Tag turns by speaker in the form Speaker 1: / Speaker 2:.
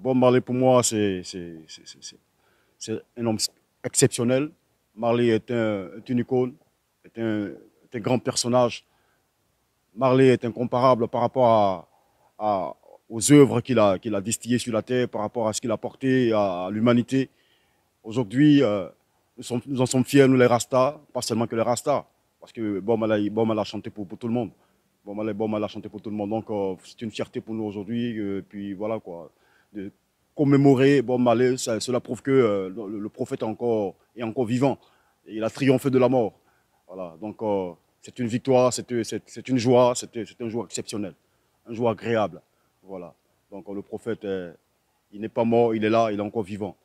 Speaker 1: bon, Marley, pour moi, c'est un homme exceptionnel. Marley est, un, une icône, est un, grand personnage. Marley est incomparable par rapport à, aux œuvres qu'il a, qu'il a distillées sur la terre, par rapport à ce qu'il a porté à, l'humanité. Aujourd'hui, euh, nous, en sommes fiers, nous les Rastas, pas seulement que les Rastas, parce que bon, Marley, a chanté pour, tout le monde. Bon, Marley, a chanté pour tout le monde. Donc, euh, c'est une fierté pour nous aujourd'hui. Euh, puis voilà quoi de commémorer bon malheur, cela prouve que euh, le, prophète est encore, est encore vivant. il a triomphé de la mort. Voilà, donc euh, c'est une victoire, c'est une joie, c'est un jour exceptionnel, un jour agréable. Voilà, donc euh, le prophète, il n'est pas mort, il est là, il est encore vivant.